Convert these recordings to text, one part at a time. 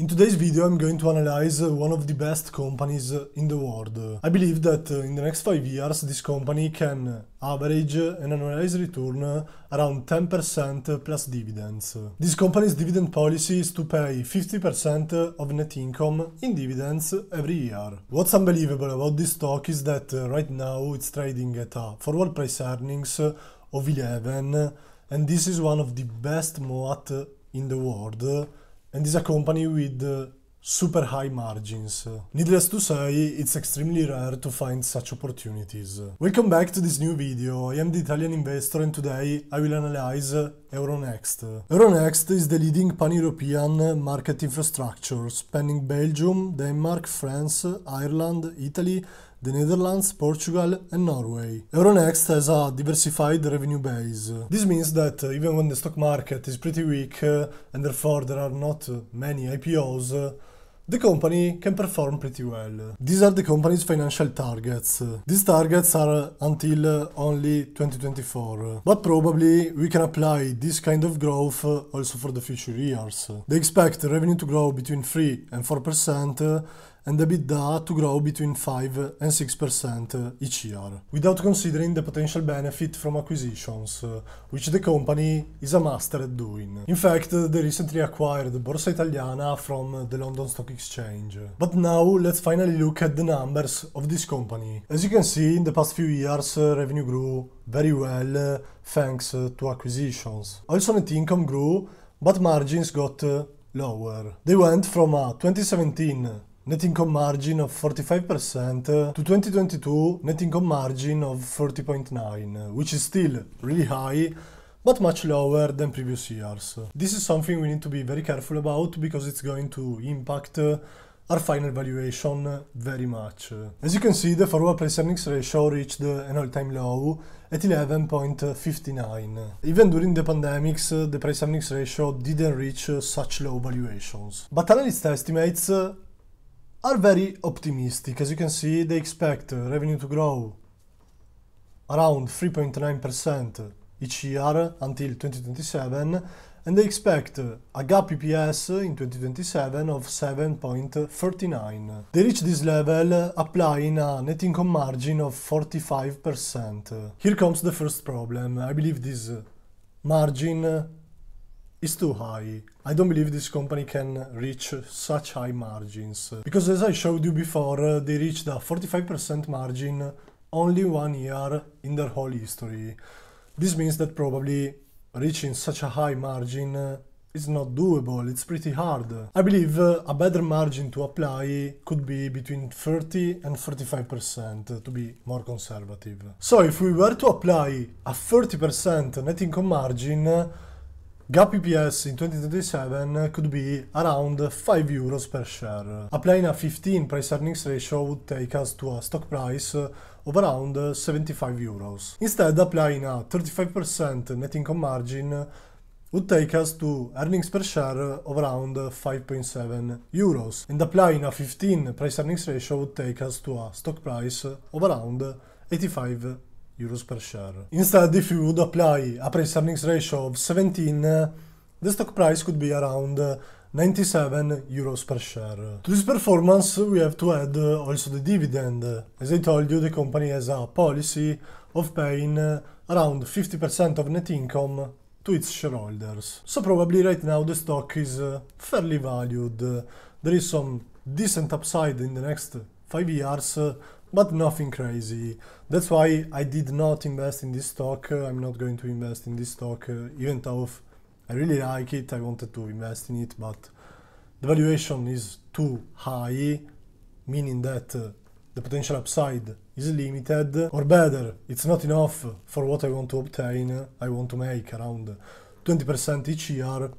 In today's video I'm going to analyze uh, one of the best companies uh, in the world. I believe that uh, in the next 5 years this company can average an annualized return around 10% plus dividends. This company's dividend policy is to pay 50% of net income in dividends every year. What's unbelievable about this stock is that right now it's trading at a forward price earnings of 11 and this is one of the best MOAT in the world and is a company with uh, super high margins. Needless to say, it's extremely rare to find such opportunities. Welcome back to this new video, I am the Italian investor and today I will analyze Euronext. Euronext is the leading pan-European market infrastructure spanning Belgium, Denmark, France, Ireland, Italy the Netherlands, Portugal and Norway. Euronext has a diversified revenue base. This means that uh, even when the stock market is pretty weak uh, and therefore there are not uh, many IPOs, the company can perform pretty well. These are the company's financial targets. These targets are until only 2024, but probably we can apply this kind of growth also for the future years. They expect revenue to grow between 3 and 4% and EBITDA to grow between 5 and 6% each year, without considering the potential benefit from acquisitions, eh, which the company is a master at doing. In fact, eh, they recently acquired Borsa Italiana from eh, the London Stock Exchange. But now let's finally look at the numbers of this company. As you can see, in the past few years, revenue grew very well thanks to acquisitions. Also, net income grew, but margins got lower. They went from a 2017 net income margin of 45% to 2022 net income margin of 40.9, which is still really high but much lower than previous years. This is something we need to be very careful about because it's going to impact our final valuation very much. As you can see, the forward price earnings ratio reached an all-time low at 11.59. Even during the pandemics, the price earnings ratio didn't reach such low valuations. But analyst estimates are very optimistic. As you can see, they expect revenue to grow around 3.9% each year until 2027, and they expect a gap EPS in 2027 of 7.39. They reach this level applying a net income margin of 45%. Here comes the first problem. I believe this margin is too high. I don't believe this company can reach such high margins. Because as I showed you before, uh, they reached a 45% margin only one year in their whole history. This means that probably reaching such a high margin uh, is not doable, it's pretty hard. I believe uh, a better margin to apply could be between 30 and 35% to be more conservative. So if we were to apply a 30% net income margin, EPS in 2027 could be around 5 euros per share. Applying a 15 price earnings ratio would take us to a stock price of around 75 euros. Instead, applying a 35% net income margin would take us to earnings per share of around 5.7 euros, and applying a 15 price earnings ratio would take us to a stock price of around 85 euros per share. Instead, if you would apply a price earnings ratio of 17, the stock price could be around 97 euros per share. To this performance, we have to add also the dividend. As I told you, the company has a policy of paying around 50% of net income to its shareholders. So probably right now the stock is fairly valued. There is some decent upside in the next 5 years, but nothing crazy. That's why I did not invest in this stock. Uh, I'm not going to invest in this stock, uh, even though I really like it. I wanted to invest in it, but the valuation is too high, meaning that uh, the potential upside is limited, or better, it's not enough for what I want to obtain. I want to make around 20% each year,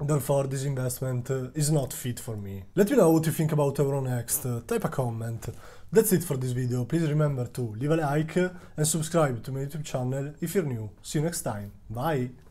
Therefore, this investment uh, is not fit for me. Let me know what you think about Euronext, uh, type a comment. That's it for this video, please remember to leave a like uh, and subscribe to my YouTube channel if you're new. See you next time, bye!